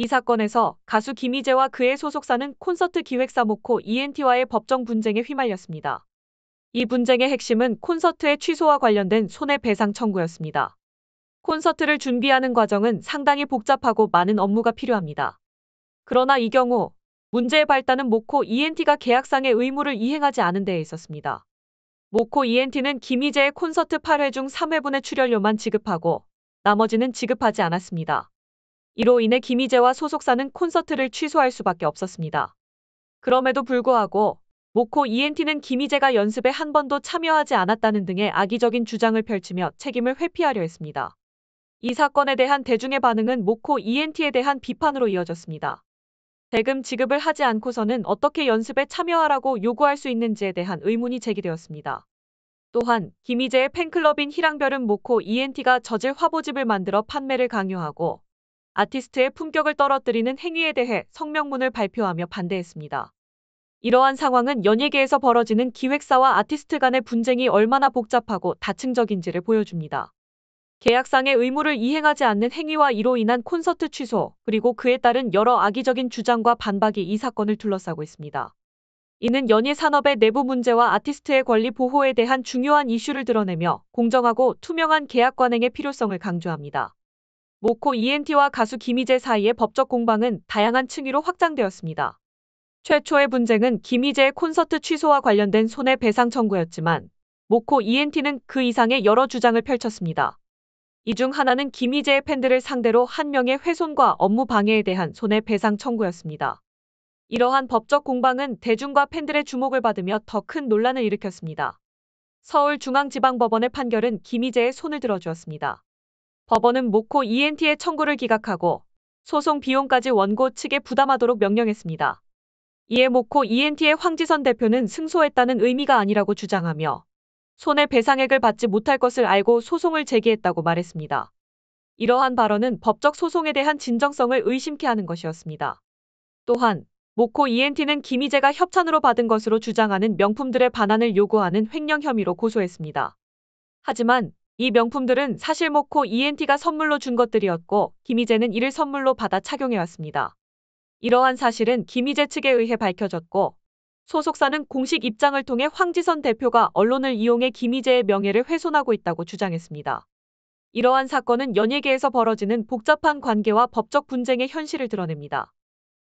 이 사건에서 가수 김희재와 그의 소속사는 콘서트 기획사 모코 ENT와의 법정 분쟁에 휘말렸습니다. 이 분쟁의 핵심은 콘서트의 취소와 관련된 손해배상 청구였습니다. 콘서트를 준비하는 과정은 상당히 복잡하고 많은 업무가 필요합니다. 그러나 이 경우 문제의 발단은 모코 ENT가 계약상의 의무를 이행하지 않은 데에 있었습니다. 모코 ENT는 김희재의 콘서트 8회 중 3회분의 출연료만 지급하고 나머지는 지급하지 않았습니다. 이로 인해 김희재와 소속사는 콘서트를 취소할 수밖에 없었습니다. 그럼에도 불구하고 모코 ENT는 김희재가 연습에 한 번도 참여하지 않았다는 등의 악의적인 주장을 펼치며 책임을 회피하려 했습니다. 이 사건에 대한 대중의 반응은 모코 ENT에 대한 비판으로 이어졌습니다. 대금 지급을 하지 않고서는 어떻게 연습에 참여하라고 요구할 수 있는지에 대한 의문이 제기되었습니다. 또한 김희재의 팬클럽인 희랑별은 모코 ENT가 저질 화보집을 만들어 판매를 강요하고 아티스트의 품격을 떨어뜨리는 행위에 대해 성명문을 발표하며 반대했습니다. 이러한 상황은 연예계에서 벌어지는 기획사와 아티스트 간의 분쟁이 얼마나 복잡하고 다층적인지를 보여줍니다. 계약상의 의무를 이행하지 않는 행위와 이로 인한 콘서트 취소, 그리고 그에 따른 여러 악의적인 주장과 반박이 이 사건을 둘러싸고 있습니다. 이는 연예 산업의 내부 문제와 아티스트의 권리 보호에 대한 중요한 이슈를 드러내며 공정하고 투명한 계약 관행의 필요성을 강조합니다. 모코 ENT와 가수 김희재 사이의 법적 공방은 다양한 층위로 확장되었습니다. 최초의 분쟁은 김희재의 콘서트 취소와 관련된 손해배상 청구였지만 모코 ENT는 그 이상의 여러 주장을 펼쳤습니다. 이 중 하나는 김희재의 팬들을 상대로 한 명의 훼손과 업무 방해에 대한 손해배상 청구였습니다. 이러한 법적 공방은 대중과 팬들의 주목을 받으며 더 큰 논란을 일으켰습니다. 서울중앙지방법원의 판결은 김희재의 손을 들어주었습니다. 법원은 모코 ENT의 청구를 기각하고 소송 비용까지 원고 측에 부담하도록 명령했습니다. 이에 모코 ENT의 황지선 대표는 승소했다는 의미가 아니라고 주장하며 손해배상액을 받지 못할 것을 알고 소송을 제기했다고 말했습니다. 이러한 발언은 법적 소송에 대한 진정성을 의심케 하는 것이었습니다. 또한 모코 ENT는 김희재가 협찬으로 받은 것으로 주장하는 명품들의 반환을 요구하는 횡령 혐의로 고소했습니다. 하지만 이 명품들은 사실 모코 ENT가 선물로 준 것들이었고 김희재는 이를 선물로 받아 착용해왔습니다. 이러한 사실은 김희재 측에 의해 밝혀졌고 소속사는 공식 입장을 통해 황지선 대표가 언론을 이용해 김희재의 명예를 훼손하고 있다고 주장했습니다. 이러한 사건은 연예계에서 벌어지는 복잡한 관계와 법적 분쟁의 현실을 드러냅니다.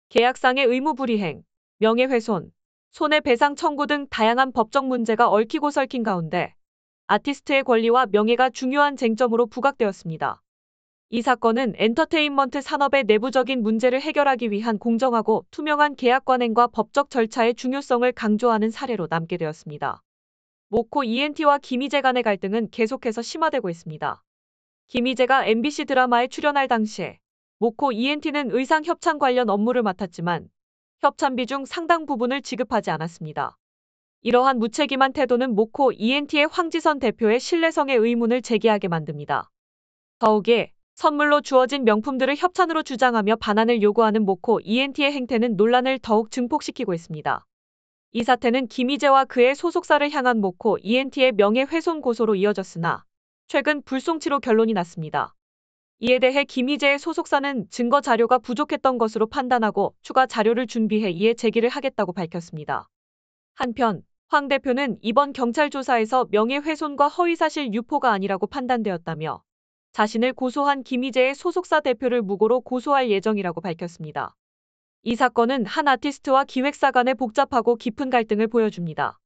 계약상의 의무 불이행, 명예훼손, 손해배상 청구 등 다양한 법적 문제가 얽히고 설킨 가운데 아티스트의 권리와 명예가 중요한 쟁점으로 부각되었습니다. 이 사건은 엔터테인먼트 산업의 내부적인 문제를 해결하기 위한 공정하고 투명한 계약 관행과 법적 절차의 중요성을 강조하는 사례로 남게 되었습니다. 모코 ENT와 김희재 간의 갈등은 계속해서 심화되고 있습니다. 김희재가 MBC 드라마에 출연할 당시에 모코 ENT는 의상 협찬 관련 업무를 맡았지만 협찬비 중 상당 부분을 지급하지 않았습니다. 이러한 무책임한 태도는 모코 ENT의 황지선 대표의 신뢰성의 의문을 제기하게 만듭니다. 더욱이 선물로 주어진 명품들을 협찬으로 주장하며 반환을 요구하는 모코 ENT의 행태는 논란을 더욱 증폭시키고 있습니다. 이 사태는 김희재와 그의 소속사를 향한 모코 ENT의 명예훼손 고소로 이어졌으나 최근 불송치로 결론이 났습니다. 이에 대해 김희재의 소속사는 증거 자료가 부족했던 것으로 판단하고 추가 자료를 준비해 이에 제기를 하겠다고 밝혔습니다. 한편 황 대표는 이번 경찰 조사에서 명예훼손과 허위사실 유포가 아니라고 판단되었다며 자신을 고소한 김희재의 소속사 대표를 무고로 고소할 예정이라고 밝혔습니다. 이 사건은 한 아티스트와 기획사 간의 복잡하고 깊은 갈등을 보여줍니다.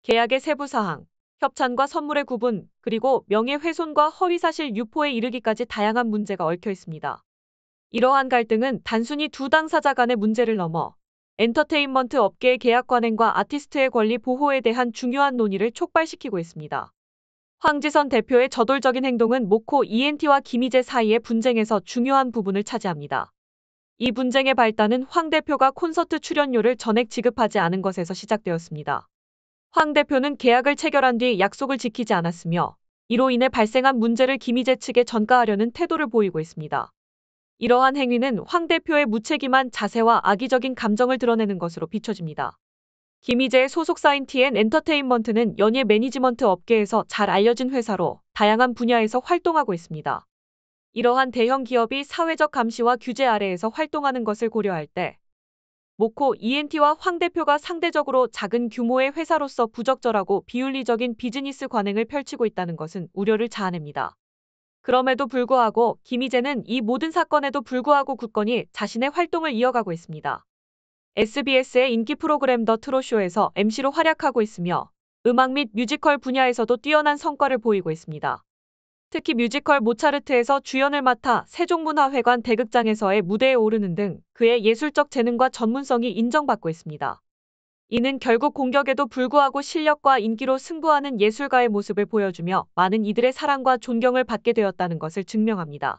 계약의 세부사항, 협찬과 선물의 구분, 그리고 명예훼손과 허위사실 유포에 이르기까지 다양한 문제가 얽혀 있습니다. 이러한 갈등은 단순히 두 당사자 간의 문제를 넘어 엔터테인먼트 업계의 계약 관행과 아티스트의 권리 보호에 대한 중요한 논의를 촉발시키고 있습니다. 황지선 대표의 저돌적인 행동은 모코 ENT와 김희재 사이의 분쟁에서 중요한 부분을 차지합니다. 이 분쟁의 발단은 황 대표가 콘서트 출연료를 전액 지급하지 않은 것에서 시작되었습니다. 황 대표는 계약을 체결한 뒤 약속을 지키지 않았으며 이로 인해 발생한 문제를 김희재 측에 전가하려는 태도를 보이고 있습니다. 이러한 행위는 황 대표의 무책임한 자세와 악의적인 감정을 드러내는 것으로 비춰집니다. 김희재의 소속사인 TN 엔터테인먼트는 연예 매니지먼트 업계에서 잘 알려진 회사로 다양한 분야에서 활동하고 있습니다. 이러한 대형 기업이 사회적 감시와 규제 아래에서 활동하는 것을 고려할 때 모코 ENT와 황 대표가 상대적으로 작은 규모의 회사로서 부적절하고 비윤리적인 비즈니스 관행을 펼치고 있다는 것은 우려를 자아냅니다. 그럼에도 불구하고 김희재는 이 모든 사건에도 불구하고 굳건히 자신의 활동을 이어가고 있습니다. SBS의 인기 프로그램 더 트롯쇼에서 MC로 활약하고 있으며 음악 및 뮤지컬 분야에서도 뛰어난 성과를 보이고 있습니다. 특히 뮤지컬 모차르트에서 주연을 맡아 세종문화회관 대극장에서의 무대에 오르는 등 그의 예술적 재능과 전문성이 인정받고 있습니다. 이는 결국 공격에도 불구하고 실력과 인기로 승부하는 예술가의 모습을 보여주며 많은 이들의 사랑과 존경을 받게 되었다는 것을 증명합니다.